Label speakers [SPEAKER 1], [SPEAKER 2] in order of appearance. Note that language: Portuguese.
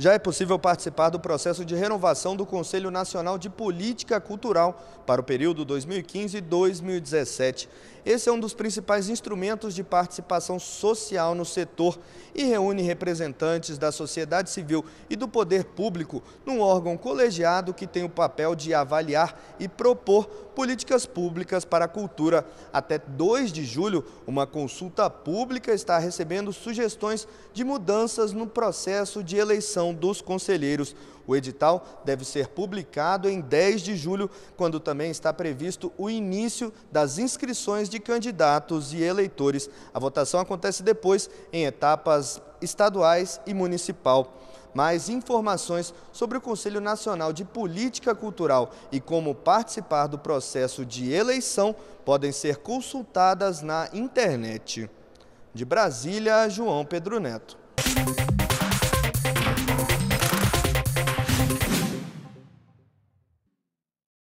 [SPEAKER 1] já é possível participar do processo de renovação do Conselho Nacional de Política Cultural para o período 2015-2017. Esse é um dos principais instrumentos de participação social no setor e reúne representantes da sociedade civil e do poder público num órgão colegiado que tem o papel de avaliar e propor políticas públicas para a cultura. Até 2 de julho, uma consulta pública está recebendo sugestões de mudanças no processo de eleição dos conselheiros. O edital deve ser publicado em 10 de julho, quando também está previsto o início das inscrições de candidatos e eleitores. A votação acontece depois em etapas estaduais e municipal. Mais informações sobre o Conselho Nacional de Política Cultural e como participar do processo de eleição podem ser consultadas na internet. De Brasília, João Pedro Neto.